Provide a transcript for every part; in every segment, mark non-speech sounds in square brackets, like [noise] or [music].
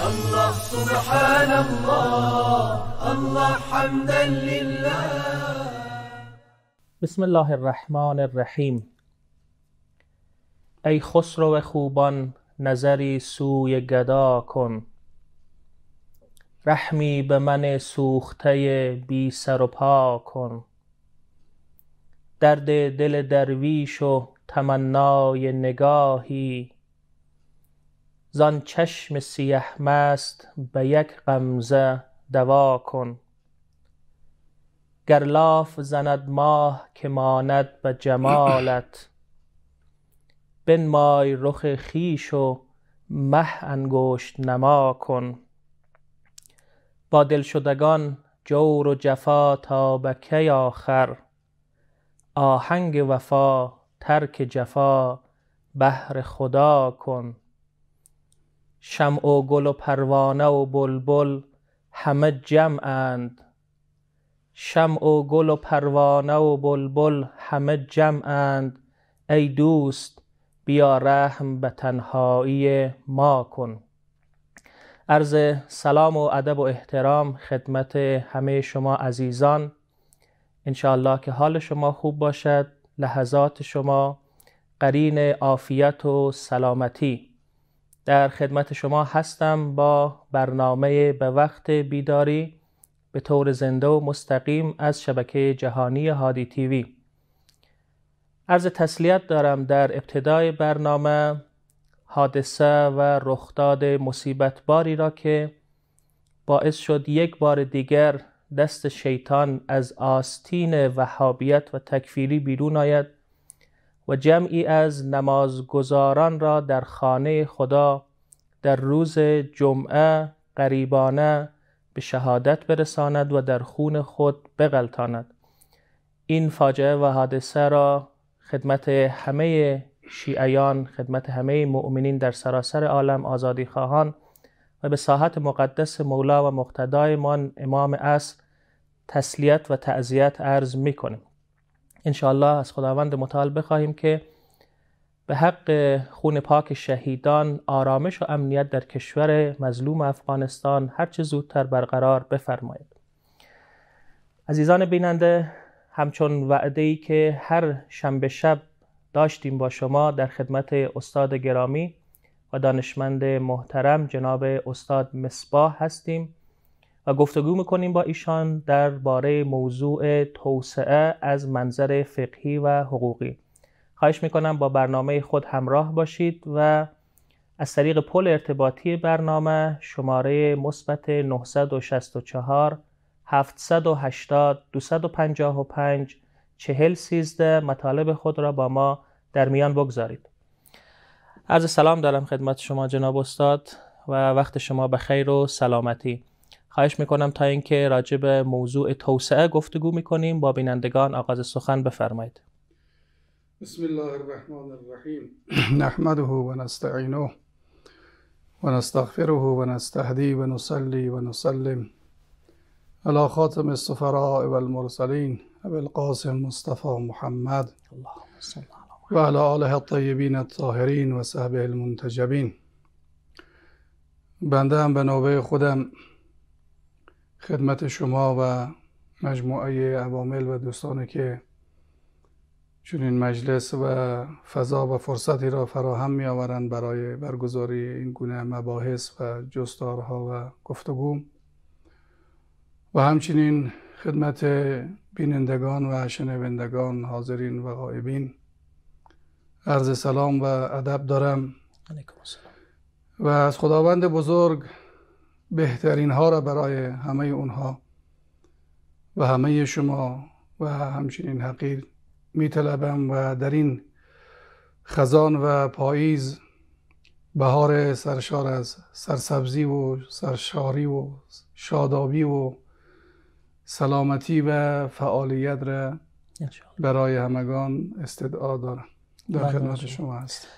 الله سبحان الله الله حمدا لله بسم الله الرحمن الرحیم ای خسرو خوبان نظری سوی گدا کن رحمی به من سوخته بی سر و پا کن درد دل درویش و تمنای نگاهی زان چشم سیه مست به یک غمزه دوا کن گر لاف زند ماه که ماند به جمالت بنمای رخ خویش و مه انگشت نما کن با دلشدگان جور و جفا تا به کی آخر آهنگ وفا ترک جفا بهر خدا کن شمع و گل و پروانه و بلبل همه جمعند شمع و گل و پروانه و بلبل همه جمعند ای دوست بیا رحم به تنهایی ما کن عرض سلام و ادب و احترام خدمت همه شما عزیزان انشاءالله که حال شما خوب باشد لحظات شما قرین عافیت و سلامتی در خدمت شما هستم با برنامه به وقت بیداری به طور زنده و مستقیم از شبکه جهانی هادی تیوی عرض تسلیت دارم در ابتدای برنامه حادثه و رخداد مصیبت باری را که باعث شد یک بار دیگر دست شیطان از آستین وحابیت و تکفیری بیرون آید و جمعی از نمازگزاران را در خانه خدا در روز جمعه قریبانه به شهادت برساند و در خون خود بغلطاند این فاجعه و حادثه را خدمت همه شیعیان خدمت همه مؤمنین در سراسر عالم آزادی خواهان و به ساحت مقدس مولا و مقتدایمان امام اصل تسلیت و تعذیت عرض میکنیم انشاءالله از خداوند متعال بخواهیم که به حق خون پاک شهیدان آرامش و امنیت در کشور مظلوم افغانستان هرچه زودتر برقرار بفرماید عزیزان بیننده همچون وعده ای که هر شنبه شب داشتیم با شما در خدمت استاد گرامی و دانشمند محترم جناب استاد مصباح هستیم و گفتگو میکنیم با ایشان باره موضوع توسعه از منظر فقهی و حقوقی خواهش میکنم با برنامه خود همراه باشید و از طریق پل ارتباطی برنامه شماره مثبت 964 780 255 چهل مطالب خود را با ما در میان بگذارید عرض سلام دارم خدمت شما جناب استاد و وقت شما به خیر و سلامتی خواهش میکنم تا اینکه راجع به موضوع توسعه گفتگو میکنیم با بینندگان آغاز سخن بفرمایید بسم الله الرحمن الرحیم نحمده و نستعینه و نستغفره و نستهدی و نصلی و نسلم على خاتم السفراء والمرسلين أبي القاسم مصطفى محمد وعلى آله الطيبين الطاهرين وصحبه المنتجبين بنده هم به نوبه خودم خدمت شما و مجموعه عوامل و دوستانی که چنین مجلس و فضا و فرصتی را فراهم می آورند برای برگزاری این گونه مباحث و جستارها و گفتگو و همچنین خدمت بینندگان و شنوندگان حاضرین و غایبین عرض سلام و ادب دارم و از خداوند بزرگ بهترین ها را برای همه اونها و همه شما و همچنین حقیر می طلبم و در این خزان و پاییز بهار سرشار از سرسبزی و سرشاری و شادابی و سلامتی و فعالیت را برای همگان استدعا دارم در خدمت شما هستم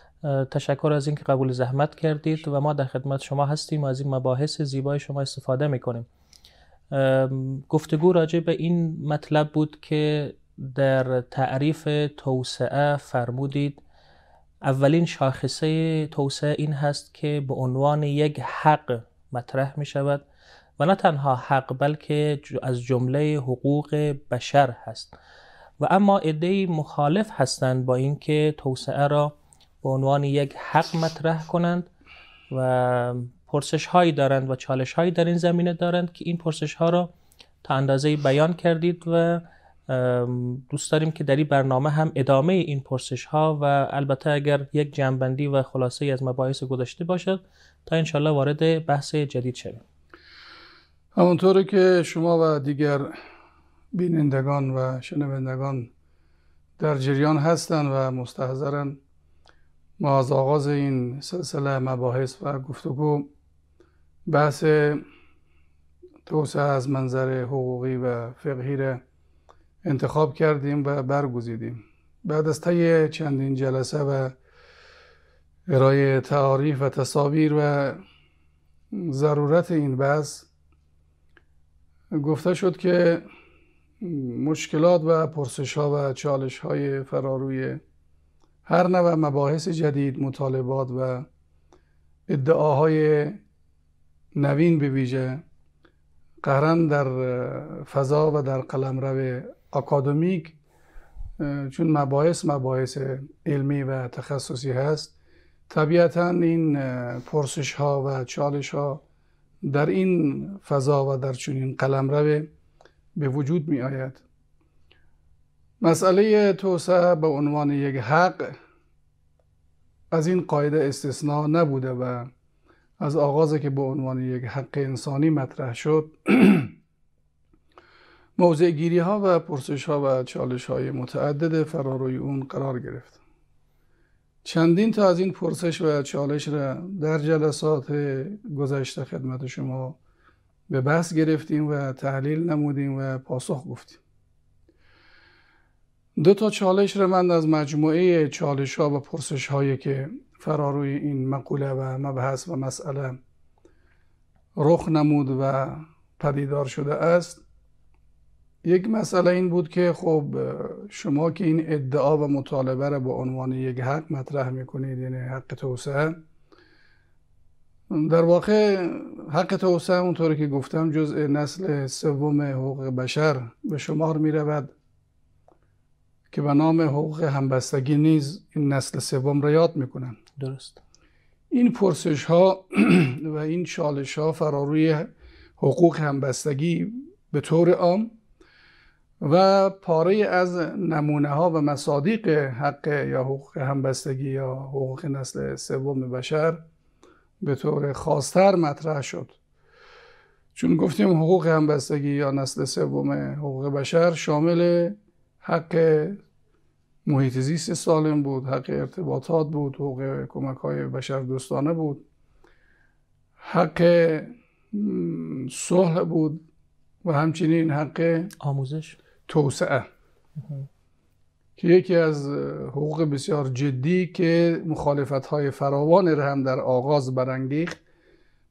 تشکر از اینکه قبول زحمت کردید و ما در خدمت شما هستیم و از این مباحث زیبای شما استفاده میکنیم گفتگو راجع به این مطلب بود که در تعریف توسعه فرمودید اولین شاخصه توسعه این هست که به عنوان یک حق مطرح می شود و نه تنها حق بلکه از جمله حقوق بشر هست و اما ادهی مخالف هستند با اینکه توسعه را به عنوان یک حق مطرح کنند و پرسش هایی دارند و چالش هایی در این زمینه دارند که این پرسش ها را تا اندازه بیان کردید و دوست داریم که در این برنامه هم ادامه این پرسش ها و البته اگر یک جنبندی و خلاصه از مباحث گذشته باشد تا انشالله وارد بحث جدید شویم همونطور که شما و دیگر بینندگان و شنوندگان در جریان هستند و مستحضرن ما از آغاز این سلسله مباحث و گفتگو بحث توسعه از منظر حقوقی و فقهی را انتخاب کردیم و برگزیدیم بعد از طی چندین جلسه و ارائه تعاریف و تصاویر و ضرورت این بحث گفته شد که مشکلات و پرسش ها و چالش های فراروی هر نوع مباحث جدید مطالبات و ادعاهای نوین به ویژه قهرن در فضا و در قلمرو اکادمیک چون مباحث مباحث علمی و تخصصی هست طبیعتا این پرسش ها و چالش ها در این فضا و در چنین رو به وجود می آید مسئله توسعه به عنوان یک حق از این قاعده استثناء نبوده و از آغاز که به عنوان یک حق انسانی مطرح شد [clears throat] موضع گیری ها و پرسش ها و چالش های متعدد فراروی اون قرار گرفت چندین تا از این پرسش و چالش را در جلسات گذشته خدمت شما به بحث گرفتیم و تحلیل نمودیم و پاسخ گفتیم دو تا چالش رو من از مجموعه چالش ها و پرسش هایی که فراروی این مقوله و مبحث و مسئله رخ نمود و پدیدار شده است یک مسئله این بود که خب شما که این ادعا و مطالبه را به عنوان یک حق مطرح میکنید یعنی حق توسعه در واقع حق توسعه اونطوری که گفتم جزء نسل سوم حقوق بشر به شمار میرود که به نام حقوق همبستگی نیز این نسل سوم را یاد میکنند درست این پرسش ها [clears throat] و این چالش ها فراروی حقوق همبستگی به طور عام و پاره از نمونه ها و مصادیق حق یا حقوق همبستگی یا حقوق نسل سوم بشر به طور خاصتر مطرح شد چون گفتیم حقوق همبستگی یا نسل سوم حقوق بشر شامل حق محیط زیست سالم بود حق ارتباطات بود حقوق کمک های بشر دوستانه بود حق صلح بود و همچنین حق آموزش توسعه که یکی از حقوق بسیار جدی که مخالفت های فراوان را هم در آغاز برانگیخت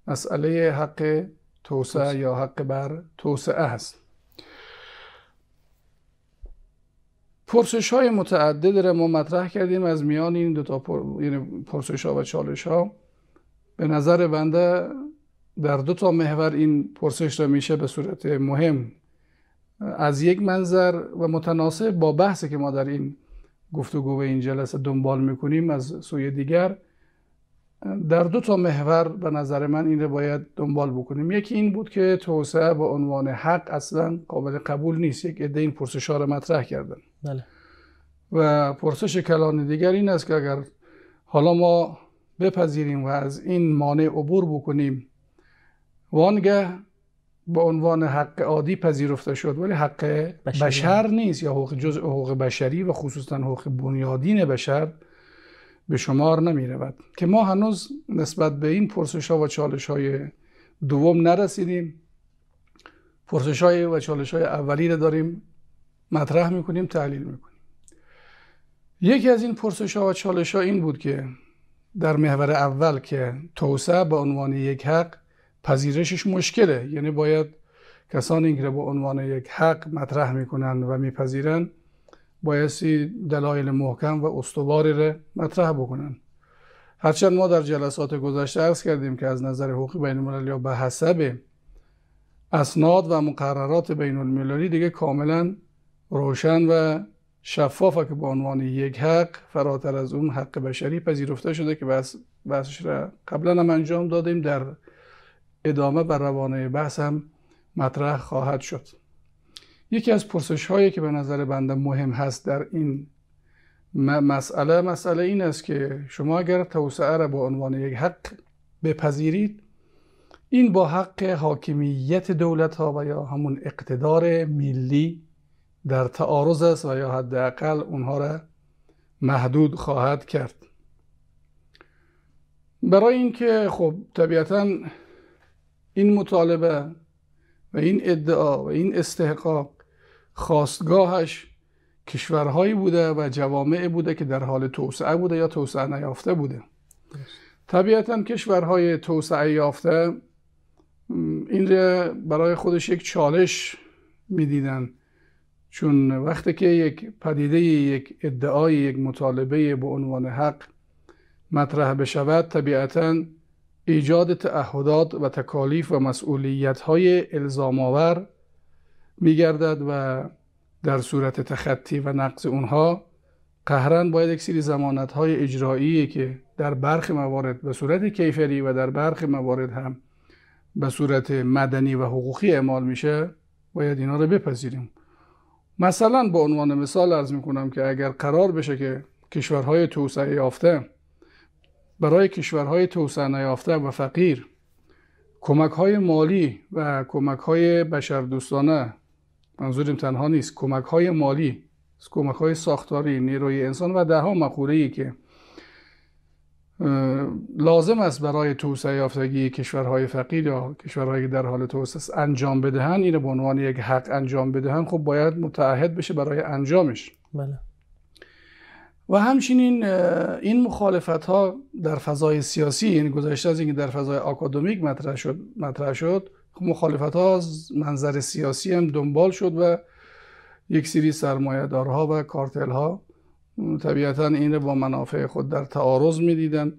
مسئله حق توسعه یا حق بر توسعه است پرسش های متعدد را ما مطرح کردیم از میان این دو تا پر... یعنی پرسش ها و چالش ها به نظر بنده در دو تا محور این پرسش را میشه به صورت مهم از یک منظر و متناسب با بحثی که ما در این گفتگو و این جلسه دنبال میکنیم از سوی دیگر در دو تا محور به نظر من این رو باید دنبال بکنیم یکی این بود که توسعه به عنوان حق اصلا قابل قبول نیست یک عده این پرسش ها رو مطرح کردن بله. و پرسش کلان دیگر این است که اگر حالا ما بپذیریم و از این مانع عبور بکنیم وانگه به عنوان حق عادی پذیرفته شد ولی حق بشر, نیست یا حقوق جزء حقوق بشری و خصوصا حقوق بنیادین بشر به شمار نمی رود که ما هنوز نسبت به این پرسش ها و چالش های دوم نرسیدیم پرسش های و چالش های اولی رو داریم مطرح میکنیم تحلیل میکنیم یکی از این پرسش ها و چالش ها این بود که در محور اول که توسعه به عنوان یک حق پذیرشش مشکله یعنی باید کسانی که به عنوان یک حق مطرح میکنند و میپذیرند بایستی دلایل محکم و استواری را مطرح بکنن هرچند ما در جلسات گذشته عرض کردیم که از نظر حقوق بین المللی یا به حسب اسناد و مقررات بین المللی دیگه کاملا روشن و شفافه که به عنوان یک حق فراتر از اون حق بشری پذیرفته شده که بحث بحثش را قبلا هم انجام دادیم در ادامه بر روانه بحث هم مطرح خواهد شد یکی از پرسش هایی که به نظر بنده مهم هست در این مسئله مسئله این است که شما اگر توسعه را به عنوان یک حق بپذیرید این با حق حاکمیت دولت ها و یا همون اقتدار ملی در تعارض است و یا حداقل اونها را محدود خواهد کرد برای اینکه خب طبیعتا این مطالبه و این ادعا و این استحقاق خواستگاهش کشورهایی بوده و جوامع بوده که در حال توسعه بوده یا توسعه نیافته بوده طبیعتا کشورهای توسعه یافته این برای خودش یک چالش میدیدن چون وقتی که یک پدیده یک ادعای یک مطالبه به عنوان حق مطرح بشود طبیعتا ایجاد تعهدات و تکالیف و مسئولیت های الزام میگردد و در صورت تخطی و نقض اونها قهرن باید یک سری زمانت های اجرایی که در برخ موارد به صورت کیفری و در برخ موارد هم به صورت مدنی و حقوقی اعمال میشه باید اینا رو بپذیریم مثلا به عنوان مثال ارز میکنم که اگر قرار بشه که کشورهای توسعه یافته برای کشورهای توسعه نیافته و فقیر کمک های مالی و کمک های بشردوستانه منظوریم تنها نیست کمک های مالی کمک های ساختاری نیروی انسان و دهها مقوله ای که لازم است برای توسعه یافتگی کشورهای فقیر یا کشورهایی که در حال توسعه انجام بدهن این به عنوان یک حق انجام بدهن خب باید متعهد بشه برای انجامش بله و همچنین این مخالفت ها در فضای سیاسی این یعنی گذشته از اینکه در فضای آکادمیک مطرح شد مطرح شد مخالفت ها از منظر سیاسی هم دنبال شد و یک سری سرمایهدارها و کارتل ها طبیعتا این با منافع خود در تعارض میدیدن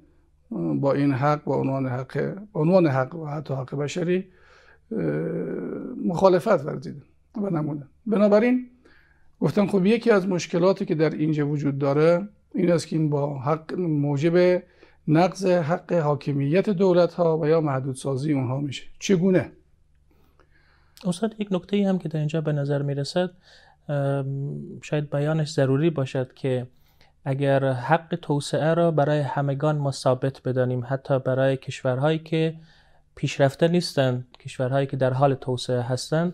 با این حق با عنوان حق عنوان حق و حتی حق بشری مخالفت ورزیدن و نمودن بنابراین گفتم خب یکی از مشکلاتی که در اینجا وجود داره این است که این با حق موجب نقض حق حاکمیت دولت ها و یا محدودسازی اونها میشه چگونه استاد یک نکته هم که در اینجا به نظر رسد شاید بیانش ضروری باشد که اگر حق توسعه را برای همگان ما ثابت بدانیم حتی برای کشورهایی که پیشرفته نیستند کشورهایی که در حال توسعه هستند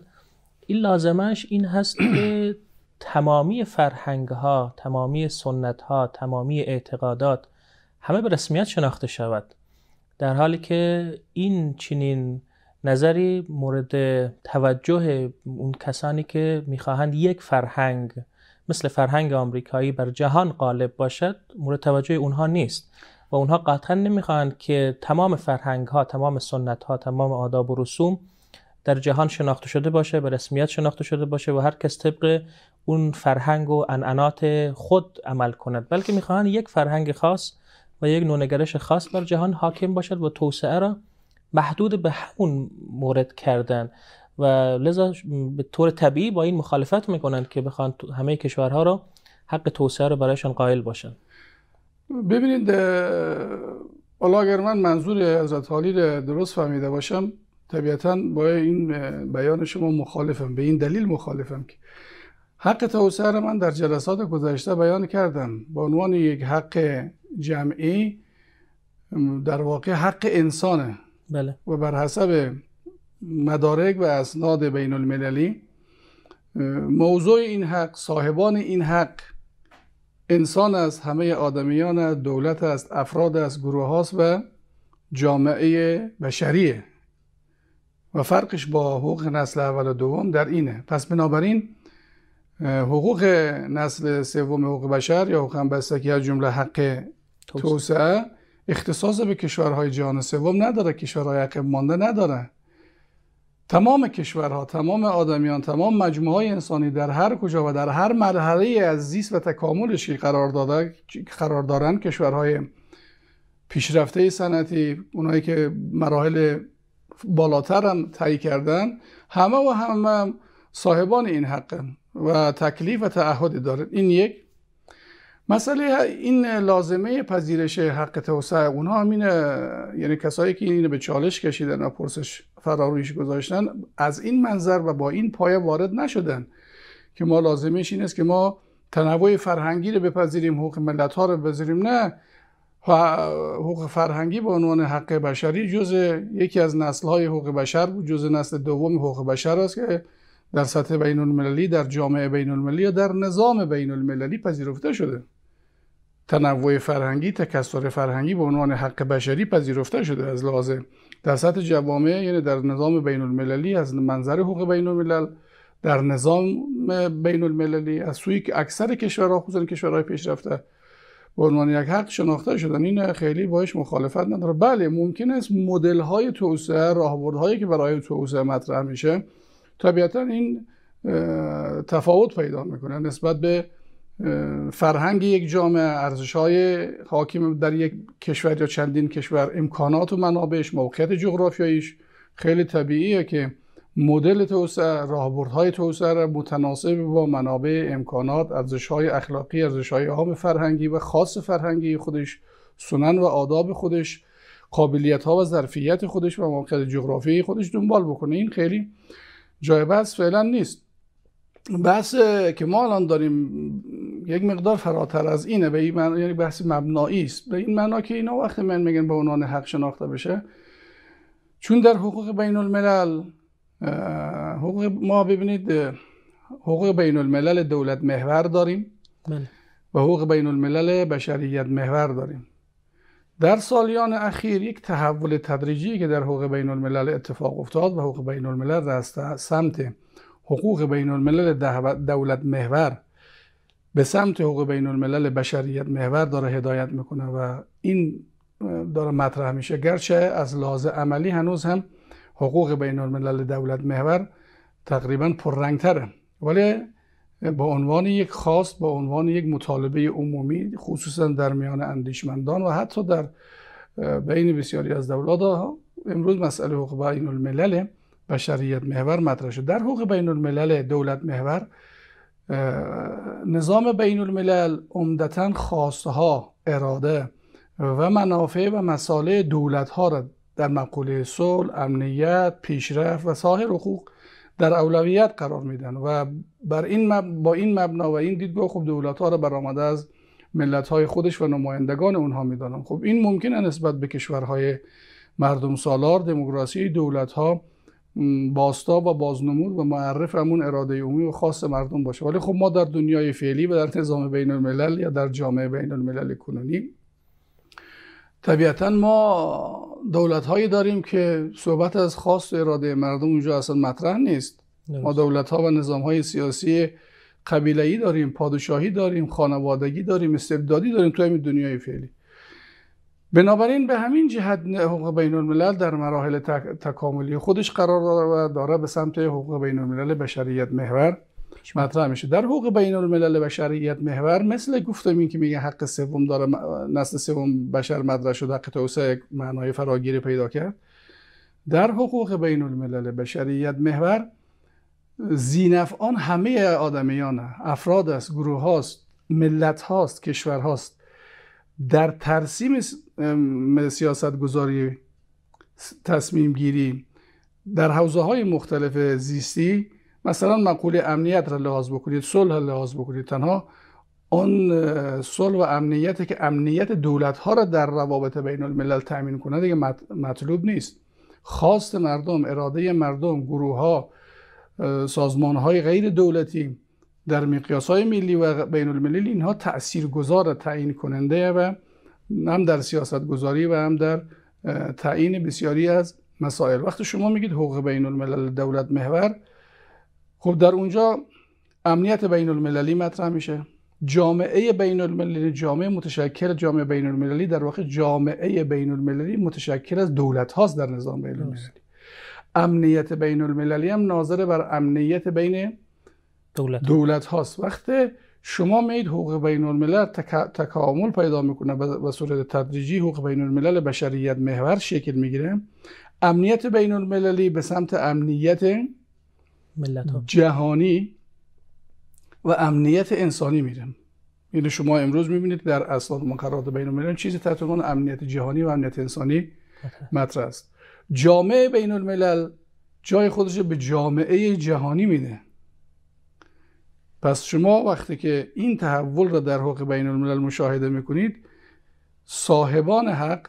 این لازمش این هست که [clears throat] تمامی فرهنگ ها تمامی سنت ها تمامی اعتقادات همه به رسمیت شناخته شود در حالی که این چنین نظری مورد توجه اون کسانی که میخواهند یک فرهنگ مثل فرهنگ آمریکایی بر جهان غالب باشد مورد توجه اونها نیست و اونها قطعا نمیخواهند که تمام فرهنگ ها تمام سنت ها تمام آداب و رسوم در جهان شناخته شده باشه به رسمیت شناخته شده باشه و هر کس طبق اون فرهنگ و انعنات خود عمل کند بلکه میخواهند یک فرهنگ خاص و یک نونگرش خاص بر جهان حاکم باشد و توسعه را محدود به همون مورد کردن و لذا به طور طبیعی با این مخالفت میکنند که بخوان همه کشورها را حق توسعه رو برایشان قائل باشن ببینید والا اگر من منظور حضرت حالی رو درست فهمیده باشم طبیعتا با این بیان شما مخالفم به این دلیل مخالفم که حق توسعه من در جلسات گذشته بیان کردم با عنوان یک حق جمعی در واقع حق انسانه بله. و بر حسب مدارک و اسناد بین المللی موضوع این حق صاحبان این حق انسان از همه آدمیان است دولت است افراد است گروه هاست و جامعه بشریه و فرقش با حقوق نسل اول و دوم در اینه پس بنابراین حقوق نسل سوم حقوق بشر یا حقوق همبستگی از جمله حق توسعه اختصاص به کشورهای جهان سوم نداره کشورهای عقب مانده نداره تمام کشورها تمام آدمیان تمام مجموعه انسانی در هر کجا و در هر مرحله از زیست و تکاملش که قرار داده قرار دارن کشورهای پیشرفته صنعتی اونایی که مراحل بالاتر هم تایی کردن همه و همه صاحبان این حق و تکلیف و تعهدی دارن این یک مسئله این لازمه پذیرش حق توسعه اونها همینه یعنی کسایی که اینو به چالش کشیدن و پرسش فرارویش گذاشتن از این منظر و با این پایه وارد نشدن که ما لازمش این است که ما تنوع فرهنگی رو بپذیریم حقوق ملت ها رو بپذیریم نه حقوق فرهنگی به عنوان حق بشری جز یکی از نسل های حقوق بشر بود جز نسل دوم حقوق بشر است که در سطح بین المللی در جامعه بین المللی در نظام بین المللی پذیرفته شده تنوع فرهنگی تکثر فرهنگی به عنوان حق بشری پذیرفته شده از لحاظ در سطح جوامع یعنی در نظام بین المللی از منظر حقوق بین الملل در نظام بین المللی از سوی اکثر کشورها خصوصا کشورهای پیشرفته به عنوان یک حق شناخته شدن این خیلی باش مخالفت نداره بله ممکن است مدل های توسعه راهبردهایی که برای توسعه مطرح میشه طبیعتا این تفاوت پیدا میکنه نسبت به فرهنگ یک جامعه ارزش های حاکم در یک کشور یا چندین کشور امکانات و منابعش موقعیت جغرافیاییش خیلی طبیعیه که مدل توسعه راهبردهای توسعه را متناسب با منابع امکانات ارزش های اخلاقی ارزش های عام فرهنگی و خاص فرهنگی خودش سنن و آداب خودش قابلیت ها و ظرفیت خودش و موقعیت جغرافیایی خودش دنبال بکنه این خیلی جای بحث فعلا نیست بحث که ما الان داریم یک مقدار فراتر از اینه به این من... یعنی بحث مبنایی است به این معنا که اینا وقتی من میگن به عنوان حق شناخته بشه چون در حقوق بین الملل حقوق ما ببینید حقوق بین الملل دولت محور داریم بله. و حقوق بین الملل بشریت محور داریم در سالیان اخیر یک تحول تدریجی که در حقوق بین الملل اتفاق افتاد و حقوق بین الملل راست سمت حقوق بین الملل دولت محور به سمت حقوق بین الملل بشریت محور داره هدایت میکنه و این داره مطرح میشه گرچه از لحاظ عملی هنوز هم حقوق بین الملل دولت محور تقریبا پررنگتره ولی به عنوان یک خواست با عنوان یک مطالبه عمومی خصوصا در میان اندیشمندان و حتی در بین بسیاری از دولت ها امروز مسئله حقوق بین الملله بشریت محور مطرح شد در حقوق بین الملل دولت محور نظام بین الملل عمدتا خواسته ها اراده و منافع و مساله دولت ها را در مقوله صلح، امنیت، پیشرفت و سایر حقوق در اولویت قرار میدن و بر این مب... با این مبنا و این دیدگاه خب دولت ها را برآمده از ملت های خودش و نمایندگان اونها میدانن خب این ممکنه نسبت به کشورهای مردم سالار دموکراسی دولت ها باستاب و بازنمود و معرف همون اراده عمومی و خاص مردم باشه ولی خب ما در دنیای فعلی و در نظام بین الملل یا در جامعه بین الملل کنونی طبیعتا ما دولت هایی داریم که صحبت از خاص اراده مردم اونجا اصلا مطرح نیست ما دولت ها و نظام های سیاسی قبیله‌ای داریم پادشاهی داریم خانوادگی داریم استبدادی داریم تو این دنیای فعلی بنابراین به همین جهت حقوق بین الملل در مراحل تکاملی خودش قرار داره و داره به سمت حقوق بین الملل بشریت محور مطرح میشه در حقوق بین الملل بشریت محور مثل گفتم که میگه حق سوم داره نسل سوم بشر مدرسه شده حق توسعه یک معنای فراگیری پیدا کرد در حقوق بین الملل بشریت محور آن همه آدمیان افراد است گروه هاست ملت هاست کشور هاست در ترسیم سیاست گذاری تصمیم گیری در حوزه های مختلف زیستی مثلا مقوله امنیت را لحاظ بکنید صلح را لحاظ بکنید تنها آن صلح و امنیت که امنیت دولت ها را در روابط بین الملل تأمین کنه دیگه مطلوب نیست خواست مردم اراده مردم گروه ها سازمان های غیر دولتی در مقیاس های ملی و بین الملل اینها تأثیر گذار تعیین کننده و هم در سیاست گذاری و هم در تعیین بسیاری از مسائل وقتی شما میگید حقوق بین الملل دولت محور خب در اونجا امنیت بین المللی مطرح میشه جامعه بین المللی جامعه متشکل جامعه بین المللی در واقع جامعه بین المللی متشکل از دولت هاست در نظام بین المللی امنیت بین المللی هم ناظر بر امنیت بین دولت, هاست وقتی شما میید حقوق بین الملل تکامل پیدا میکنه به صورت تدریجی حقوق بین الملل بشریت محور شکل میگیره امنیت بین المللی به سمت امنیت ملت جهانی و امنیت انسانی میره یعنی شما امروز میبینید در اسناد مقررات بین الملل چیزی تحت امنیت جهانی و امنیت انسانی مطرح است جامعه بین الملل جای خودش به جامعه جهانی میده پس شما وقتی که این تحول را در حقوق بین الملل مشاهده میکنید صاحبان حق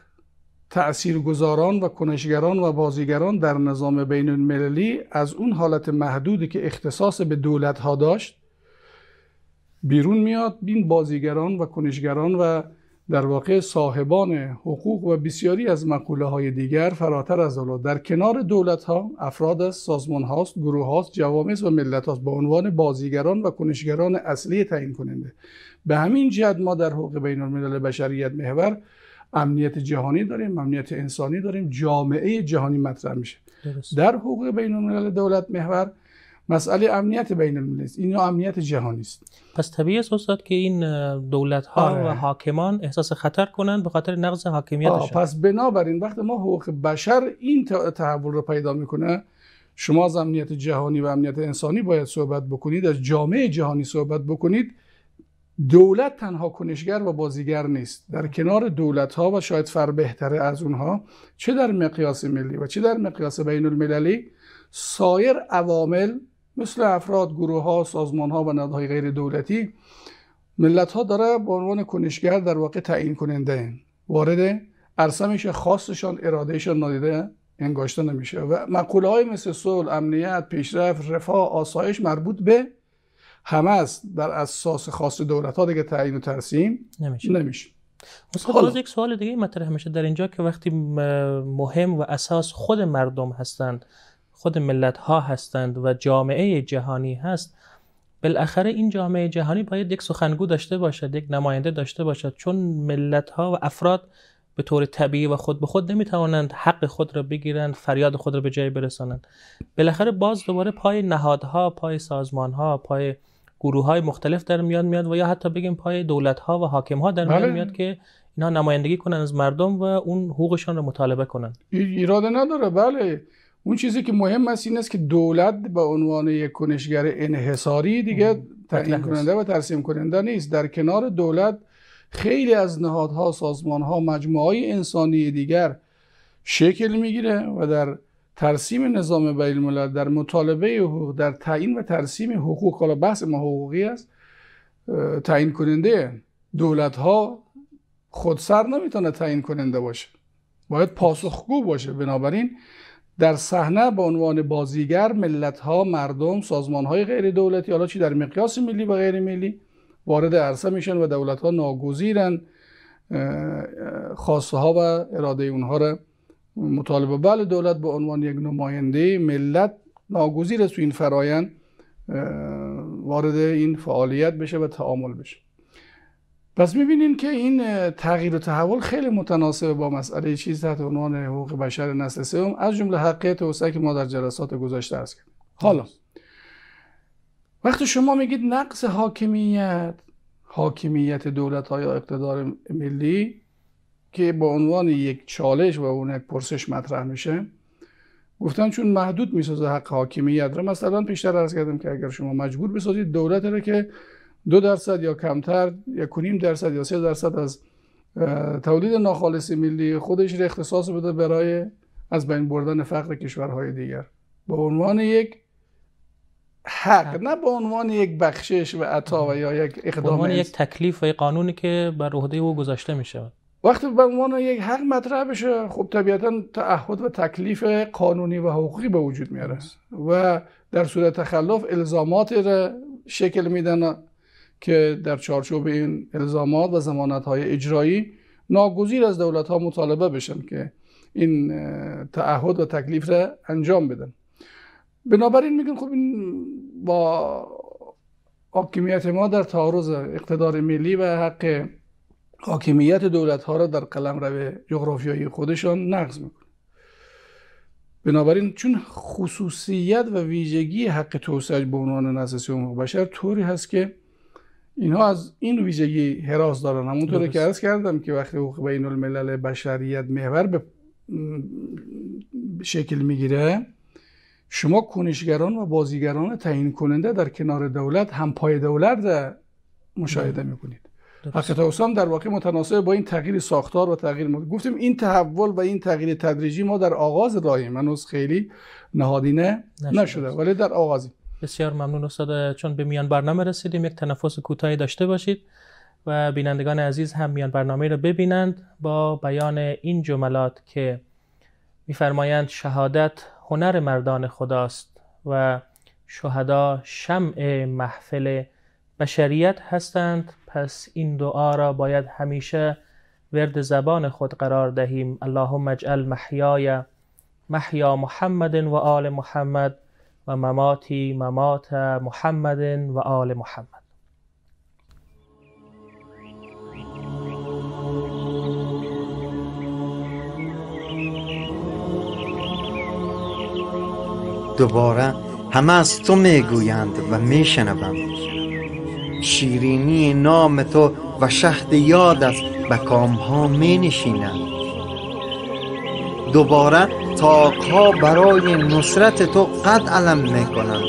تأثیرگذاران و کنشگران و بازیگران در نظام بین المللی از اون حالت محدودی که اختصاص به دولت ها داشت بیرون میاد بین بازیگران و کنشگران و در واقع صاحبان حقوق و بسیاری از مقوله های دیگر فراتر از حالا در کنار دولت ها افراد است، سازمان هاست گروه هاست جوامع و ملت هاست به عنوان بازیگران و کنشگران اصلی تعیین کننده به همین جهت ما در حقوق بین الملل بشریت محور امنیت جهانی داریم امنیت انسانی داریم جامعه جهانی مطرح میشه در حقوق بین الملل دولت محور مسئله امنیت بین الملل است امنیت جهانی است پس طبیعی است استاد که این دولت ها آره. و حاکمان احساس خطر کنند به خاطر نقض حاکمیتشون پس این وقتی ما حقوق بشر این تحول رو پیدا میکنه شما از امنیت جهانی و امنیت انسانی باید صحبت بکنید از جامعه جهانی صحبت بکنید دولت تنها کنشگر و بازیگر نیست در کنار دولت ها و شاید فر بهتره از اونها چه در مقیاس ملی و چه در مقیاس بین المللی سایر عوامل مثل افراد گروه ها سازمان ها و نهادهای غیر دولتی ملت ها داره به عنوان کنشگر در واقع تعیین کننده وارد عرصه میشه خواستشان ارادهشان نادیده انگاشته نمیشه و مقوله های مثل صلح امنیت پیشرفت رفاه آسایش مربوط به همه است در اساس خاص دولت ها دیگه تعیین و ترسیم نمیشه, نمیشه. خب، یک سوال دیگه مطرح میشه در اینجا که وقتی مهم و اساس خود مردم هستند خود ملت ها هستند و جامعه جهانی هست بالاخره این جامعه جهانی باید یک سخنگو داشته باشد یک نماینده داشته باشد چون ملت ها و افراد به طور طبیعی و خود به خود توانند حق خود را بگیرند فریاد خود را به جای برسانند بالاخره باز دوباره پای نهادها پای ها پای گروه های مختلف در میاد میاد و یا حتی بگیم پای دولت ها و حاکم ها در میاد بله. میاد که اینها نمایندگی کنند از مردم و اون حقوقشان را مطالبه کنند ایراد نداره بله اون چیزی که مهم است این است که دولت به عنوان یک کنشگر انحصاری دیگه تعیین کننده و ترسیم کننده نیست در کنار دولت خیلی از نهادها سازمانها مجموعه های انسانی دیگر شکل میگیره و در ترسیم نظام بین الملل در مطالبه حقوق در تعیین و ترسیم حقوق حالا بحث ما حقوقی است تعیین کننده دولت ها خودسر نمیتونه تعیین کننده باشه باید پاسخگو باشه بنابراین در صحنه به عنوان بازیگر ملت ها مردم سازمان های غیر دولتی حالا چی در مقیاس ملی و غیر ملی وارد عرصه میشن و دولت ها ناگزیرن خواسته ها و اراده اونها را مطالبه بله دولت به عنوان یک نماینده ملت ناگزیر است این فرایند وارد این فعالیت بشه و تعامل بشه پس میبینیم که این تغییر و تحول خیلی متناسب با مسئله چیز تحت عنوان حقوق بشر نسل سوم از جمله حق توسعه که ما در جلسات گذاشته است کرد. حالا وقتی شما میگید نقص حاکمیت حاکمیت دولت های اقتدار ملی که به عنوان یک چالش و اون یک پرسش مطرح میشه گفتن چون محدود میسازه حق حاکمیت را مثلا پیشتر عرض کردم که اگر شما مجبور بسازید دولت را که دو درصد یا کمتر یک کنیم درصد یا سه درصد از تولید ناخالص ملی خودش را اختصاص بده برای از بین بردن فقر کشورهای دیگر به عنوان یک حق نه به عنوان یک بخشش و عطا و یا یک اقدام به عنوان یک تکلیف و یک قانونی که بر عهده او گذاشته می شود وقتی به عنوان یک حق مطرح بشه خب طبیعتا تعهد و تکلیف قانونی و حقوقی به وجود میاره و در صورت تخلف الزامات را شکل میدن که در چارچوب این الزامات و های اجرایی ناگزیر از دولت ها مطالبه بشن که این تعهد و تکلیف را انجام بدن بنابراین میگن خب این با حاکمیت ما در تعارض اقتدار ملی و حق حاکمیت دولت ها را در قلم روی جغرافیایی خودشان نقض میکنه بنابراین چون خصوصیت و ویژگی حق توسعه به عنوان نساسی بشر طوری هست که اینها از این ویژگی حراس دارن همونطور که عرض کردم که وقتی حقوق بین الملل بشریت محور به شکل میگیره شما کنشگران و بازیگران تعیین کننده در کنار دولت هم پای دولت مشاهده بله. میکنید حقیقت در واقع متناسب با این تغییر ساختار و تغییر مد... گفتیم این تحول و این تغییر تدریجی ما در آغاز راهیم هنوز خیلی نهادینه نشده, ولی در آغازیم بسیار ممنون استاد چون به میان برنامه رسیدیم یک تنفس کوتاهی داشته باشید و بینندگان عزیز هم میان برنامه را ببینند با بیان این جملات که میفرمایند شهادت هنر مردان خداست و شهدا شمع محفل بشریت هستند پس این دعا را باید همیشه ورد زبان خود قرار دهیم اللهم اجعل محیای محیا محمد و آل محمد و مماتی ممات محمد و آل محمد دوباره همه از تو میگویند و میشنوم شیرینی نام تو و شهد یادت به کام ها می دوباره ها برای نصرت تو قد علم میکنند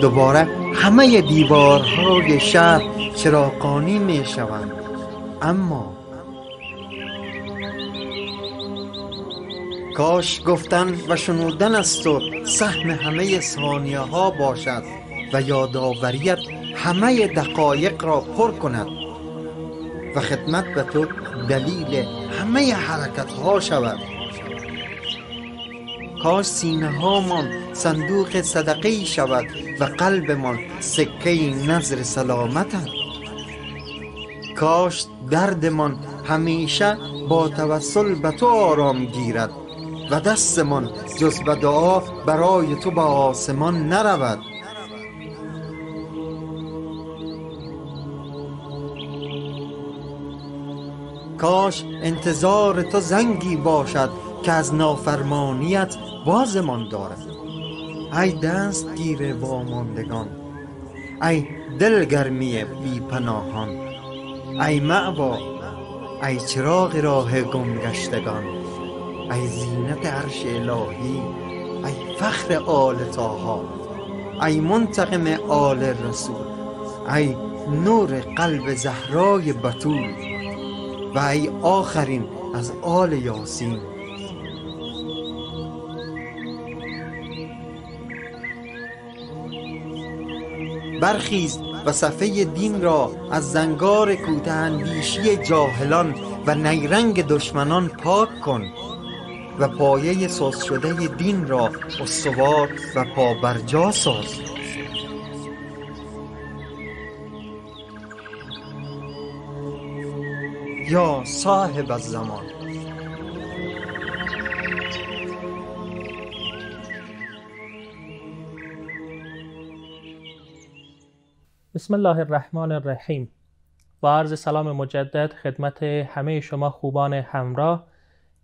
دوباره همه دیوارهای شهر چراقانی میشوند اما کاش گفتن و شنودن از تو سهم همه ثانیه ها باشد و یادآوریت همه دقایق را پر کند و خدمت به تو دلیل همه حرکت ها شود کاش سینه من صندوق صدقه شود و قلبمان سکه نظر هست کاش دردمان همیشه با توسل به تو آرام گیرد و دستمان جز به دعا برای تو به آسمان نرود کاش انتظار تو زنگی باشد که از نافرمانیت بازمان دارد ای دست گیر واماندگان ای دلگرمی بی پناهان ای معوا ای چراغ راه گمگشتگان ای زینت عرش الهی ای فخر آل تاها ای منتقم آل رسول ای نور قلب زهرای بتول و ای آخرین از آل یاسین برخیز و صفحه دین را از زنگار کوته اندیشی جاهلان و نیرنگ دشمنان پاک کن و پایه ساز شده دین را استوار و پابرجا ساز یا صاحب زمان بسم الله الرحمن الرحیم با عرض سلام مجدد خدمت همه شما خوبان همراه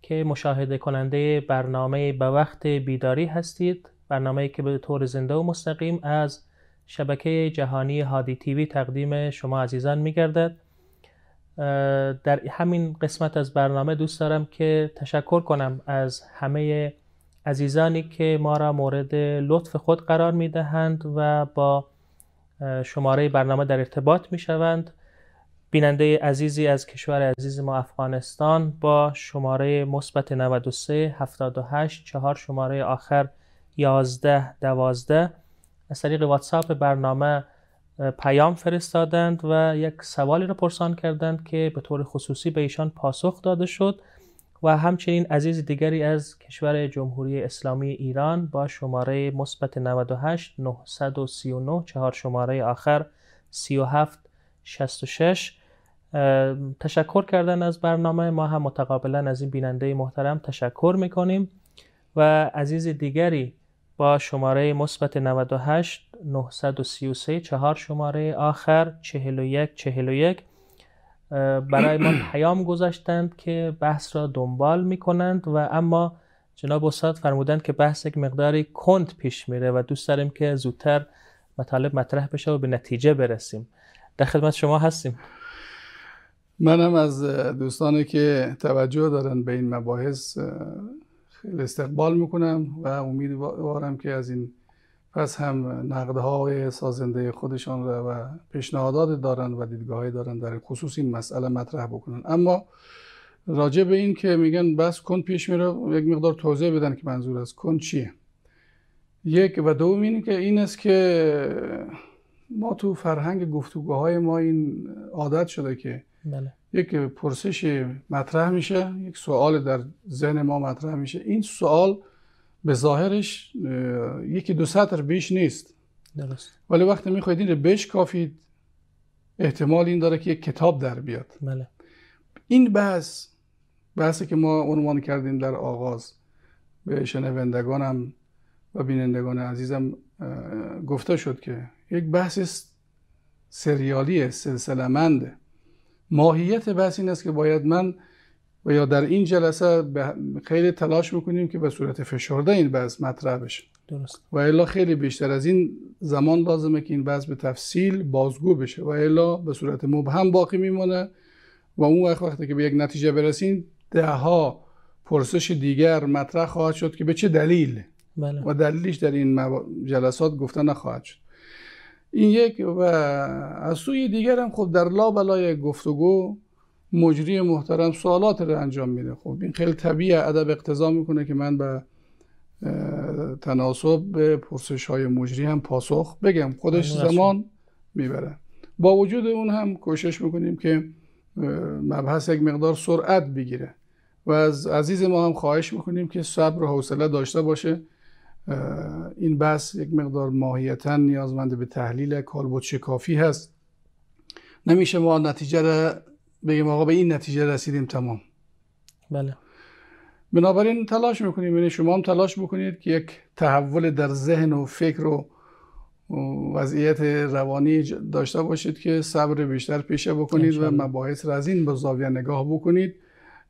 که مشاهده کننده برنامه به وقت بیداری هستید برنامه که به طور زنده و مستقیم از شبکه جهانی هادی تیوی تقدیم شما عزیزان می در همین قسمت از برنامه دوست دارم که تشکر کنم از همه عزیزانی که ما را مورد لطف خود قرار می دهند و با شماره برنامه در ارتباط می شوند بیننده عزیزی از کشور عزیز ما افغانستان با شماره مثبت 93 78 4 شماره آخر 11 12 از طریق واتساپ برنامه پیام فرستادند و یک سوالی را پرسان کردند که به طور خصوصی به ایشان پاسخ داده شد و همچنین عزیز دیگری از کشور جمهوری اسلامی ایران با شماره مثبت 98 939 چهار شماره آخر 37 66 تشکر کردن از برنامه ما هم متقابلا از این بیننده محترم تشکر میکنیم و عزیز دیگری با شماره مثبت 98 933 چهار شماره آخر 41 41 برای ما پیام گذاشتند که بحث را دنبال می کنند و اما جناب استاد فرمودند که بحث یک مقداری کند پیش میره و دوست داریم که زودتر مطالب مطرح بشه و به نتیجه برسیم در خدمت شما هستیم منم از دوستانی که توجه دارن به این مباحث خیلی استقبال میکنم و امیدوارم که از این پس هم های سازنده خودشان را و پیشنهادات دارن و دیدگاهی دارن در خصوص این مسئله مطرح بکنن اما راجع به این که میگن بس کن پیش میره یک مقدار توضیح بدن که منظور از کن چیه یک و دوم این که این است که ما تو فرهنگ گفتگوهای ما این عادت شده که بله. یک پرسش مطرح میشه یک سوال در ذهن ما مطرح میشه این سوال به ظاهرش یکی دو سطر بیش نیست درست ولی وقتی میخواید این رو کافید احتمال این داره که یک کتاب در بیاد بله این بحث بحثی که ما عنوان کردیم در آغاز به شنوندگانم و بینندگان عزیزم گفته شد که یک بحث سریالی سلسلمنده ماهیت بحث این است که باید من و یا در این جلسه خیلی تلاش میکنیم که به صورت فشرده این بحث مطرح بشه درست و الا خیلی بیشتر از این زمان لازمه که این بحث به تفصیل بازگو بشه و الا به صورت مبهم باقی میمونه و اون وقت وقتی که به یک نتیجه برسیم ده ها پرسش دیگر مطرح خواهد شد که به چه دلیل بله. و دلیلش در این جلسات گفته نخواهد شد این یک و از سوی دیگر هم خب در بلای گفتگو مجری محترم سوالات رو انجام میده خب این خیلی طبیعه ادب اقتضا میکنه که من به تناسب به پرسش های مجری هم پاسخ بگم خودش زمان میبره با وجود اون هم کوشش میکنیم که مبحث یک مقدار سرعت بگیره و از عزیز ما هم خواهش میکنیم که صبر و حوصله داشته باشه این بحث یک مقدار ماهیتا نیازمند به تحلیل کالبد کافی هست نمیشه ما نتیجه را بگیم آقا به این نتیجه رسیدیم تمام بله بنابراین تلاش میکنیم یعنی شما هم تلاش بکنید که یک تحول در ذهن و فکر و وضعیت روانی داشته باشید که صبر بیشتر پیشه بکنید و مباحث را از این به زاویه نگاه بکنید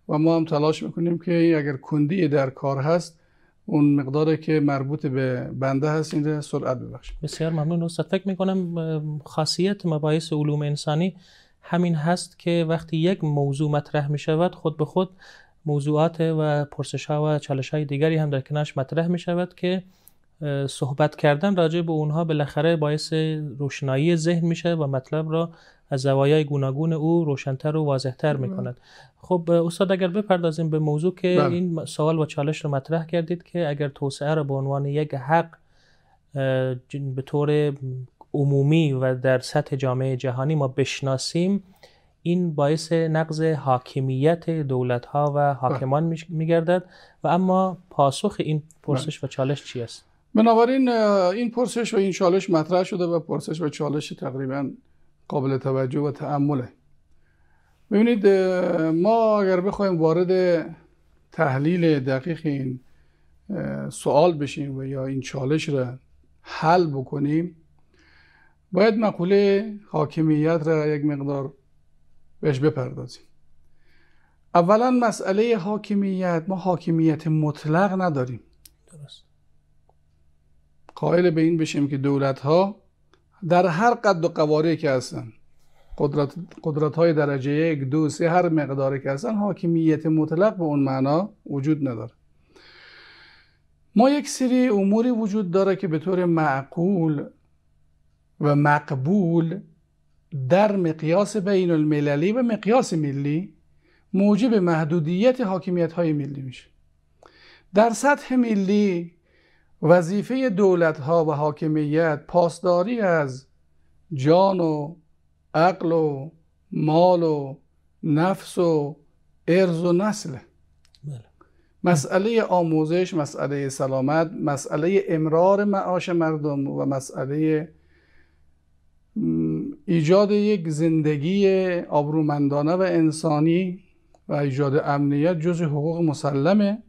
و ما هم تلاش میکنیم که اگر کندی در کار هست اون مقداری که مربوط به بنده هست این سرعت ببخشیم بسیار ممنون استاد فکر میکنم خاصیت مباحث علوم انسانی همین هست که وقتی یک موضوع مطرح می شود خود به خود موضوعات و پرسش ها و چالش های دیگری هم در کنارش مطرح می شود که صحبت کردن راجع به اونها بالاخره باعث روشنایی ذهن میشه و مطلب را از زوایای گوناگون او روشنتر و واضحتر کند خب استاد اگر بپردازیم به موضوع که بله. این سوال و چالش رو مطرح کردید که اگر توسعه را به عنوان یک حق به طور عمومی و در سطح جامعه جهانی ما بشناسیم این باعث نقض حاکمیت دولت ها و بله. حاکمان میگردد و اما پاسخ این پرسش بله. و چالش چی است؟ بنابراین این پرسش و این چالش مطرح شده و پرسش و چالش تقریبا قابل توجه و تعمله ببینید ما اگر بخوایم وارد تحلیل دقیق این سوال بشیم و یا این چالش را حل بکنیم باید مقوله حاکمیت را یک مقدار بهش بپردازیم اولا مسئله حاکمیت ما حاکمیت مطلق نداریم قائل به این بشیم که دولت ها در هر قد و قواره که هستن قدرت, قدرت های درجه یک دو سه هر مقداری که هستن حاکمیت مطلق به اون معنا وجود نداره ما یک سری اموری وجود داره که به طور معقول و مقبول در مقیاس بین المللی و مقیاس ملی موجب محدودیت حاکمیت های ملی میشه در سطح ملی وظیفه دولت ها و حاکمیت پاسداری از جان و عقل و مال و نفس و ارز و نسله بله. مسئله آموزش، مسئله سلامت، مسئله امرار معاش مردم و مسئله ایجاد یک زندگی آبرومندانه و انسانی و ایجاد امنیت جز حقوق مسلمه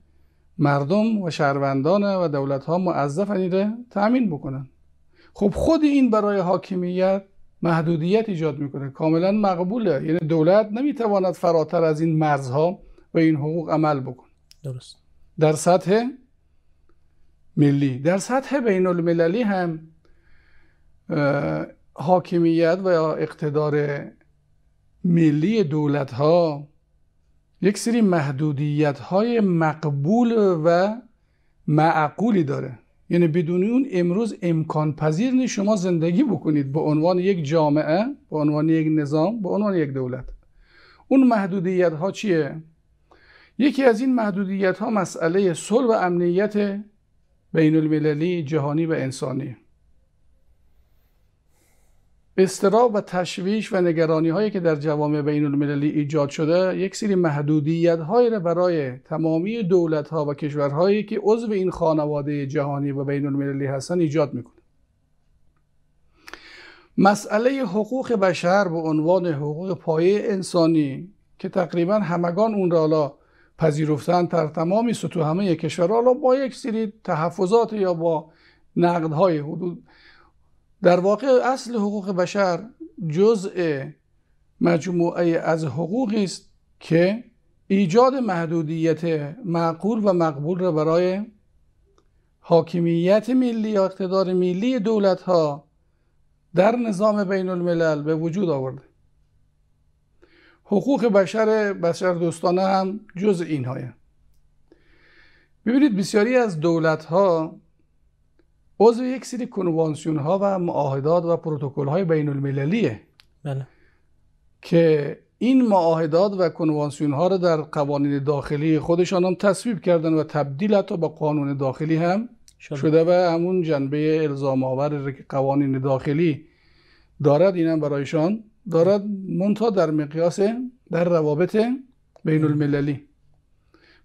مردم و شهروندان و دولت ها معذف ایره تأمین بکنن خب خود این برای حاکمیت محدودیت ایجاد میکنه کاملا مقبوله یعنی دولت نمیتواند فراتر از این مرزها و این حقوق عمل بکن درست در سطح ملی در سطح بین المللی هم حاکمیت و یا اقتدار ملی دولت ها یک سری محدودیت های مقبول و معقولی داره یعنی بدون اون امروز امکان پذیر نیست شما زندگی بکنید به عنوان یک جامعه به عنوان یک نظام به عنوان یک دولت اون محدودیت ها چیه یکی از این محدودیت ها مسئله صلح و امنیت بین المللی جهانی و انسانی استراب و تشویش و نگرانی هایی که در جوامع بین المللی ایجاد شده یک سری محدودیت هایی را برای تمامی دولت ها و کشورهایی که عضو این خانواده جهانی و بین المللی هستن ایجاد میکنه مسئله حقوق بشر به عنوان حقوق پایه انسانی که تقریبا همگان اون را پذیرفتند پذیرفتن در تمامی سطوح همه کشورها با یک سری تحفظات یا با های حدود در واقع اصل حقوق بشر جزء مجموعه از حقوقی است که ایجاد محدودیت معقول و مقبول را برای حاکمیت ملی یا اقتدار ملی دولت ها در نظام بین الملل به وجود آورده حقوق بشر بشر دوستانه هم جز این های ببینید بسیاری از دولت ها عضو یک سری کنوانسیون ها و معاهدات و پروتکل های بین المللیه بله. که این معاهدات و کنوانسیون ها رو در قوانین داخلی خودشان هم تصویب کردن و تبدیل حتی به قانون داخلی هم شده, و همون جنبه الزام آور قوانین داخلی دارد هم برایشان دارد منتها در مقیاس در روابط بین المللی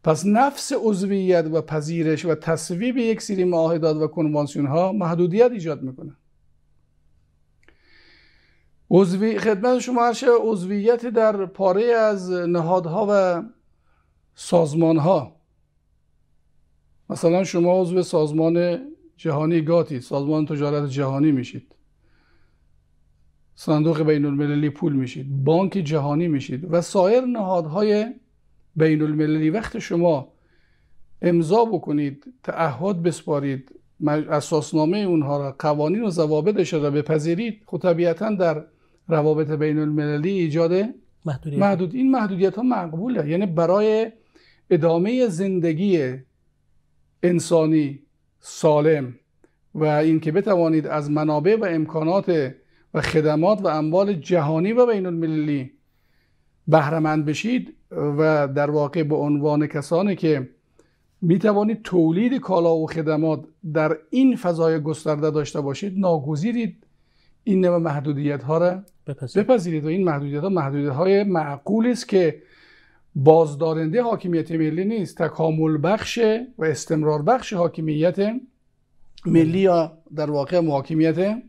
پس نفس عضویت و پذیرش و تصویب یک سری معاهدات و کنوانسیون ها محدودیت ایجاد میکنه عضوی خدمت شما هرشه عضویت در پاره از نهادها و ها. مثلا شما عضو سازمان جهانی گاتی، سازمان تجارت جهانی میشید صندوق بین المللی پول میشید بانک جهانی میشید و سایر نهادهای بین المللی وقت شما امضا بکنید تعهد بسپارید اساسنامه اونها را قوانین و ضوابطش را بپذیرید خب طبیعتا در روابط بین المللی ایجاد محدودیت. محدود این محدودیت ها مقبوله یعنی برای ادامه زندگی انسانی سالم و اینکه بتوانید از منابع و امکانات و خدمات و اموال جهانی و بین المللی بهرهمند بشید و در واقع به عنوان کسانی که می توانید تولید کالا و خدمات در این فضای گسترده داشته باشید ناگزیرید این نوع محدودیت ها را بپذیرید, و این محدودیت ها محدودیت های معقول است که بازدارنده حاکمیت ملی نیست تکامل بخش و استمرار بخش حاکمیت ملی یا در واقع محاکمیت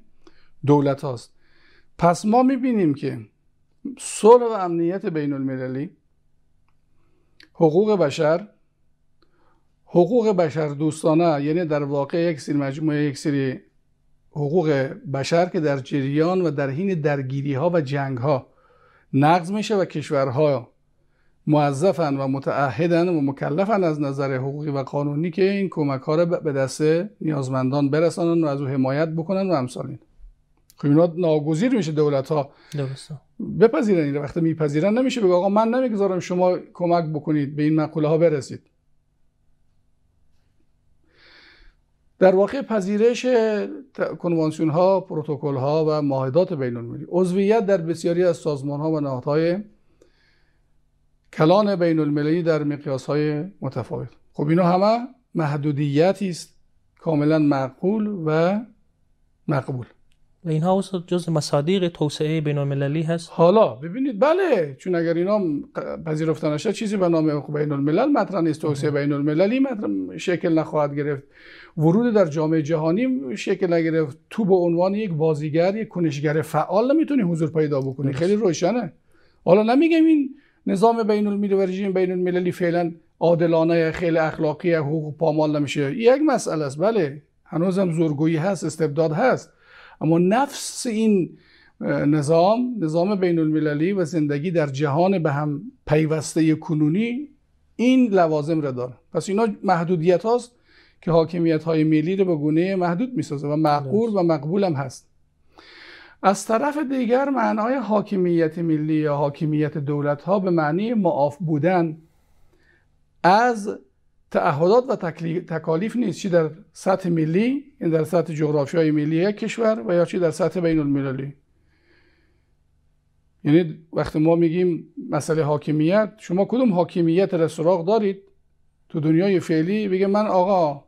دولت هاست پس ما میبینیم که صلح و امنیت بین المللی حقوق بشر حقوق بشر دوستانه یعنی در واقع یک سری مجموعه یک سری حقوق بشر که در جریان و در حین درگیری ها و جنگ ها نقض میشه و کشورها معذفن و متعهدن و مکلفن از نظر حقوقی و قانونی که این کمک ها را به دست نیازمندان برسانن و از او حمایت بکنن و امثال خب اینا ناگزیر میشه دولت ها بپذیرن این وقتی میپذیرن نمیشه بگه آقا من نمیگذارم شما کمک بکنید به این مقوله ها برسید در واقع پذیرش کنوانسیون ها پروتکل ها و معاهدات بین المللی عضویت در بسیاری از سازمان ها و نهادهای کلان بین المللی در مقیاس های متفاوت خب اینا همه محدودیتی است کاملا معقول و مقبول و اینها جز مصادیق توسعه بین المللی هست حالا ببینید بله چون اگر اینا پذیرفته نشه چیزی به نام بین الملل مطرح نیست توسعه بین المللی مطرح شکل نخواهد گرفت ورود در جامعه جهانی شکل نگرفت تو به عنوان یک بازیگر یک کنشگر فعال نمیتونی حضور پیدا بکنی خیلی روشنه حالا نمیگم این نظام بین المللی و رژیم بین المللی فعلا عادلانه خیلی اخلاقی حقوق پامال نمیشه یک مسئله است بله هنوزم زورگویی هست استبداد هست اما نفس این نظام نظام بین المللی و زندگی در جهان به هم پیوسته کنونی این لوازم را داره پس اینا محدودیت هاست که حاکمیت های ملی رو به گونه محدود می سازه و معقول و مقبول هم هست از طرف دیگر معنای حاکمیت ملی یا حاکمیت دولت ها به معنی معاف بودن از تعهدات و تکالیف نیست چی در سطح ملی این یعنی در سطح جغرافیای ملی یک کشور و یا چی در سطح بین المللی یعنی وقتی ما میگیم مسئله حاکمیت شما کدوم حاکمیت را سراغ دارید تو دنیای فعلی بگه من آقا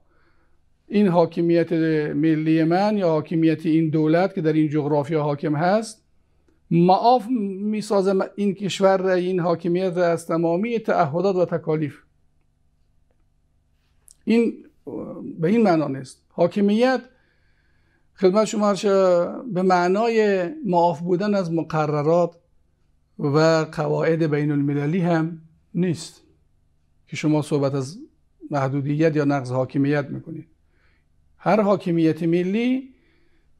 این حاکمیت ملی من یا حاکمیت این دولت که در این جغرافیا حاکم هست معاف میسازم این کشور را این حاکمیت را از تمامی تعهدات و تکالیف این به این معنا نیست حاکمیت خدمت شما به معنای معاف بودن از مقررات و قواعد بین المللی هم نیست که شما صحبت از محدودیت یا نقض حاکمیت میکنید هر حاکمیت ملی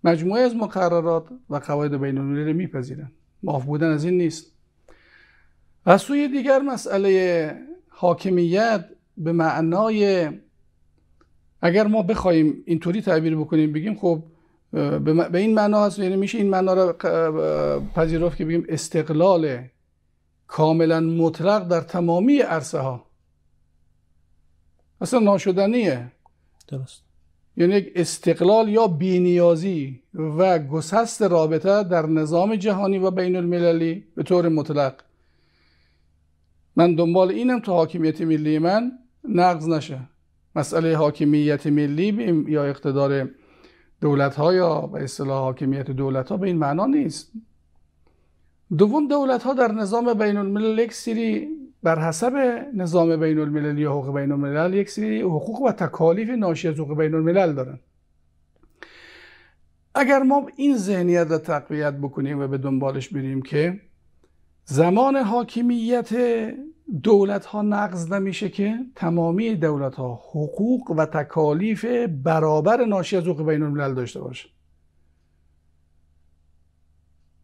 مجموعه از مقررات و قواعد بین المللی رو میپذیرند معاف بودن از این نیست از سوی دیگر مسئله حاکمیت به معنای اگر ما بخوایم اینطوری تعبیر بکنیم بگیم خب به این معنا هست یعنی میشه این معنا را پذیرفت که بگیم استقلال کاملا مطلق در تمامی عرصه ها اصلا ناشدنیه درست یعنی استقلال یا بینیازی و گسست رابطه در نظام جهانی و بین المللی به طور مطلق من دنبال اینم تو حاکمیت ملی من نقض نشه مسئله حاکمیت ملی یا اقتدار دولت ها یا به اصطلاح حاکمیت دولت ها به این معنا نیست دوم دولت ها در نظام بین الملل یک سری بر حسب نظام بین الملل یا حقوق بین الملل یک سری حقوق و تکالیف ناشی از حقوق بین الملل دارن اگر ما این ذهنیت را تقویت بکنیم و به دنبالش بریم که زمان حاکمیت دولت ها نقض نمیشه که تمامی دولت ها حقوق و تکالیف برابر ناشی از حقوق بین الملل داشته باشه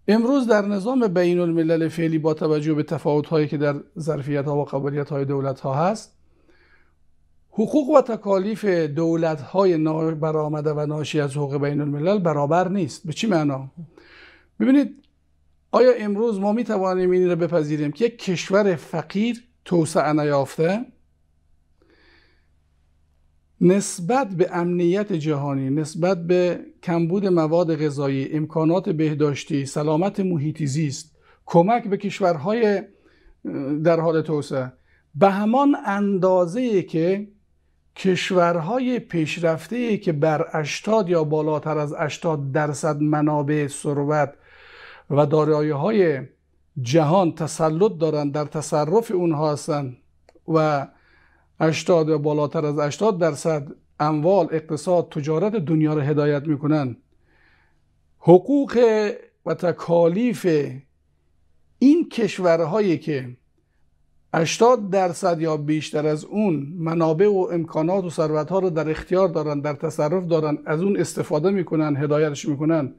امروز در نظام بین الملل فعلی با توجه به تفاوت هایی که در ظرفیت ها و قابلیت های دولت ها هست حقوق و تکالیف دولت های برآمده و ناشی از حقوق بین الملل برابر نیست به چی معنا ببینید آیا امروز ما می توانیم این را بپذیریم که یک کشور فقیر توسعه نیافته نسبت به امنیت جهانی نسبت به کمبود مواد غذایی امکانات بهداشتی سلامت محیطی زیست کمک به کشورهای در حال توسعه به همان اندازه که کشورهای پیشرفته که بر 80 یا بالاتر از 80 درصد منابع ثروت و دارایی های جهان تسلط دارند در تصرف اونها هستند و 80 و بالاتر از 80 درصد اموال اقتصاد تجارت دنیا را هدایت میکنند حقوق و تکالیف این کشورهایی که 80 درصد یا بیشتر از اون منابع و امکانات و ثروت ها رو در اختیار دارن در تصرف دارن از اون استفاده میکنن هدایتش میکنن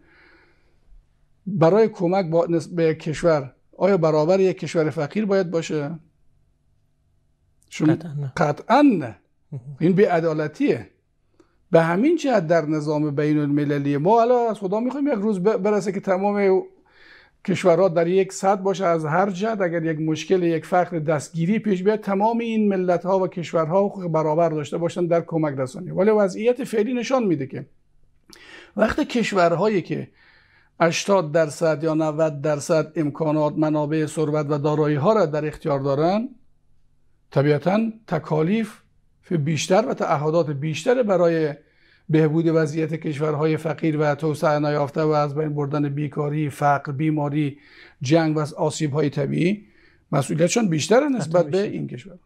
برای کمک با به کشور آیا برابر یک کشور فقیر باید باشه شما قطعا نه, این این به همین جهت در نظام بین المللی ما حالا از خدا میخوایم یک روز برسه که تمام کشورها در یک صد باشه از هر جهت اگر یک مشکل یک فقر دستگیری پیش بیاد تمام این ملت ها و کشورها حقوق برابر داشته باشن در کمک رسانی ولی وضعیت فعلی نشان میده که وقتی کشورهایی که 80 درصد یا 90 درصد امکانات منابع ثروت و دارایی ها را در اختیار دارند طبیعتا تکالیف بیشتر و تعهدات بیشتر برای بهبود وضعیت کشورهای فقیر و توسعه نیافته و از بین بردن بیکاری، فقر، بیماری، جنگ و از آسیب های طبیعی مسئولیتشان بیشتر نسبت به این کشور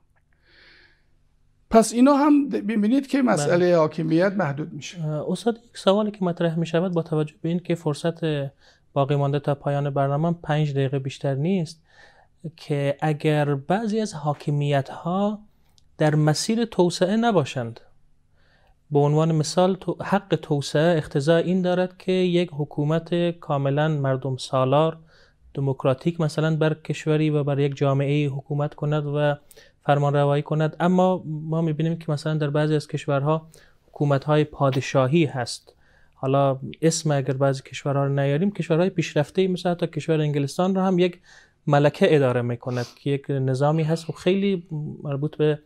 پس اینا هم ببینید که بله. مسئله حاکمیت محدود میشه استاد یک سوالی که مطرح میشود با توجه به این که فرصت باقی مانده تا پایان برنامه پنج دقیقه بیشتر نیست که اگر بعضی از حاکمیت ها در مسیر توسعه نباشند به عنوان مثال حق توسعه اختزا این دارد که یک حکومت کاملا مردم سالار دموکراتیک مثلا بر کشوری و بر یک جامعه حکومت کند و فرمان روایی کند اما ما میبینیم که مثلا در بعضی از کشورها حکومت های پادشاهی هست حالا اسم اگر بعضی کشورها رو نیاریم کشورهای پیشرفته مثل حتی کشور انگلستان رو هم یک ملکه اداره میکند که یک نظامی هست و خیلی مربوط به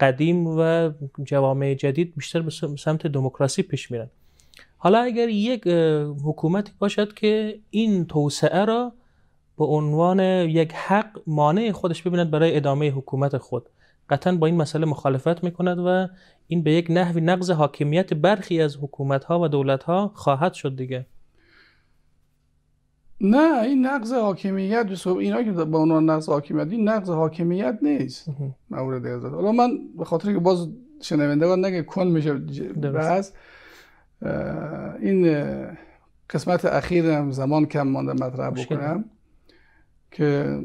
قدیم و جوامع جدید بیشتر به سمت دموکراسی پیش میرن حالا اگر یک حکومتی باشد که این توسعه را به عنوان یک حق مانع خودش ببیند برای ادامه حکومت خود قطعا با این مسئله مخالفت میکند و این به یک نحوی نقض حاکمیت برخی از حکومت ها و دولت ها خواهد شد دیگه نه این نقض حاکمیت اینا که به عنوان نقض حاکمیت این نقض حاکمیت نیست مورد ازاد حالا من به خاطر که باز شنوندگان نگه کن میشه بعض این قسمت اخیرم زمان کم مانده مطرح بکنم که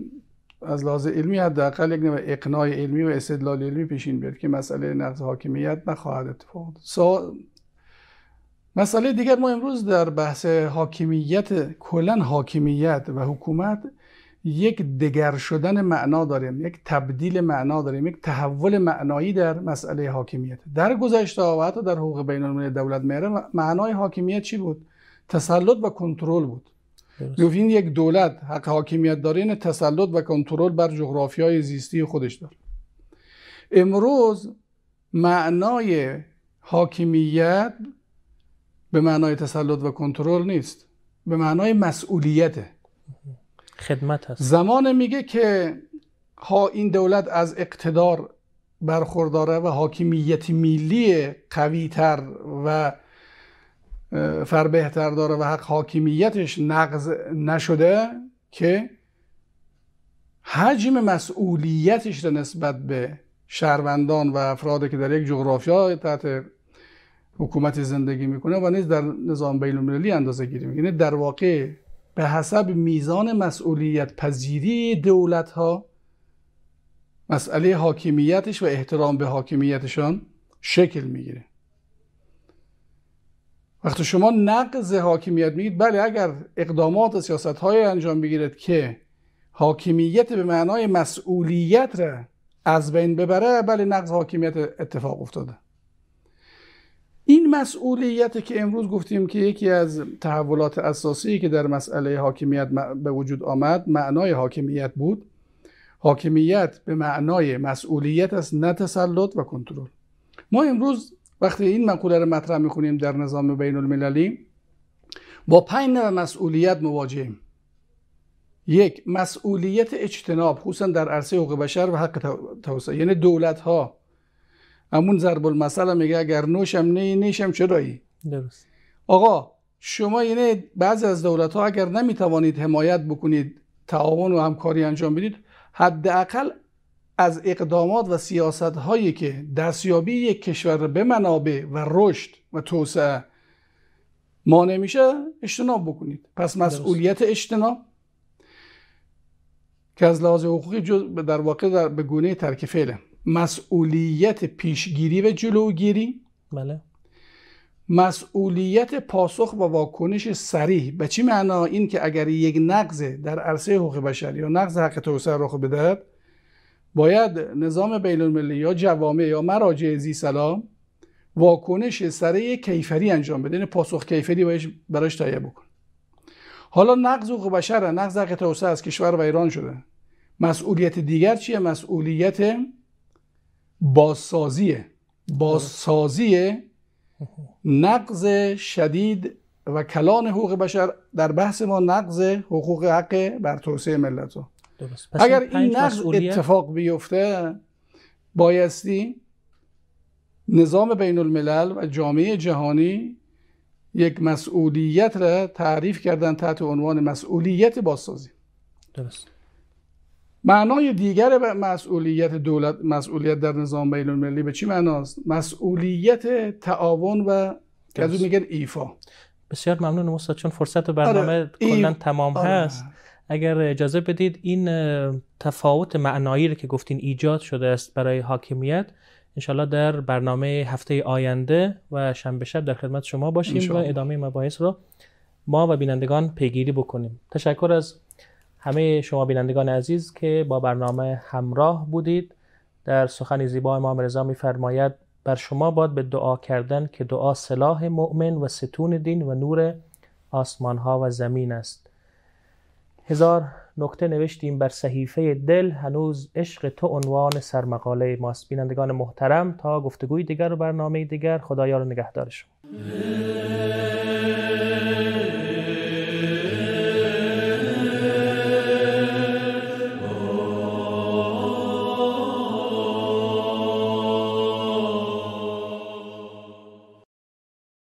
از لحاظ علمی حداقل یک نوع اقناع علمی و استدلال علمی پیشین بیاد که مسئله نقض حاکمیت نخواهد اتفاق سو مسئله دیگر ما امروز در بحث حاکمیت کلا حاکمیت و حکومت یک دگر شدن معنا داریم یک تبدیل معنا داریم یک تحول معنایی در مسئله حاکمیت در گذشته و حتی در حقوق بین دولت میره معنای حاکمیت چی بود تسلط و کنترل بود لوفین یک دولت حق حاکمیت داره این یعنی تسلط و کنترل بر جغرافی های زیستی خودش داره امروز معنای حاکمیت به معنای تسلط و کنترل نیست به معنای مسئولیته خدمت هست زمان میگه که ها این دولت از اقتدار برخورداره و حاکمیت قوی قویتر و فر بهتر داره و حق حاکمیتش نقض نشده که حجم مسئولیتش نسبت به شهروندان و افرادی که در یک جغرافیا تحت حکومت زندگی میکنه و نیز در نظام بین المللی اندازه گیری میکنه یعنی در واقع به حسب میزان مسئولیت پذیری دولت ها مسئله حاکمیتش و احترام به حاکمیتشان شکل میگیره وقتی شما نقض حاکمیت میگید بله اگر اقدامات و سیاست های انجام بگیرد که حاکمیت به معنای مسئولیت را از بین ببره بله نقض حاکمیت اتفاق افتاده این مسئولیت که امروز گفتیم که یکی از تحولات اساسی که در مسئله حاکمیت به وجود آمد معنای حاکمیت بود حاکمیت به معنای مسئولیت است نه تسلط و کنترل ما امروز وقتی این مقوله رو مطرح میکنیم در نظام بین المللی با پنج نوع مسئولیت مواجهیم یک مسئولیت اجتناب خصوصا در عرصه حقوق بشر و حق توسعه یعنی دولت ها همون ضرب المثل میگه اگر نوشم نه نیشم چرایی درست آقا شما یعنی بعضی از دولت ها اگر نمیتوانید حمایت بکنید تعاون و همکاری انجام بدید حداقل از اقدامات و سیاست هایی که دستیابی یک کشور به منابع و رشد و توسعه ما میشه اجتناب بکنید پس مسئولیت اجتناب که از لحاظ حقوقی در واقع در به گونه ترک فعله مسئولیت پیشگیری و جلوگیری بله مسئولیت پاسخ و واکنش سریح به چی معنا این که اگر یک نقض در عرصه حقوق بشر یا نقض حق توسعه رخ بدهد باید نظام بین یا جوامع یا مراجع زی سلام واکنش سره کیفری انجام بده یعنی پاسخ کیفری براش تهیه بکن حالا نقض حقوق بشر نقض حق توسعه از کشور و ایران شده مسئولیت دیگر چیه مسئولیت بازسازیه بازسازی نقض شدید و کلان حقوق بشر در بحث ما نقض حقوق حق بر توسعه ملت ها اگر این نقض اتفاق بیفته بایستی نظام بین الملل و جامعه جهانی یک مسئولیت را تعریف کردن تحت عنوان مسئولیت بازسازی درست معنای دیگر مسئولیت دولت مسئولیت در نظام بین المللی به چی معناست مسئولیت تعاون و که میگن ایفا بسیار ممنون استاد چون فرصت برنامه آره. تمام آره. هست اگر اجازه بدید این تفاوت معنایی رو که گفتین ایجاد شده است برای حاکمیت انشالله در برنامه هفته آینده و شنبه شب در خدمت شما باشیم و ادامه مباحث رو ما و بینندگان پیگیری بکنیم تشکر از همه شما بینندگان عزیز که با برنامه همراه بودید در سخن زیبا امام رضا میفرماید بر شما باد به دعا کردن که دعا سلاح مؤمن و ستون دین و نور آسمان ها و زمین است هزار نکته نوشتیم بر صحیفه دل هنوز عشق تو عنوان سرمقاله ماست بینندگان محترم تا گفتگوی دیگر و برنامه دیگر خدایا رو نگهدارشون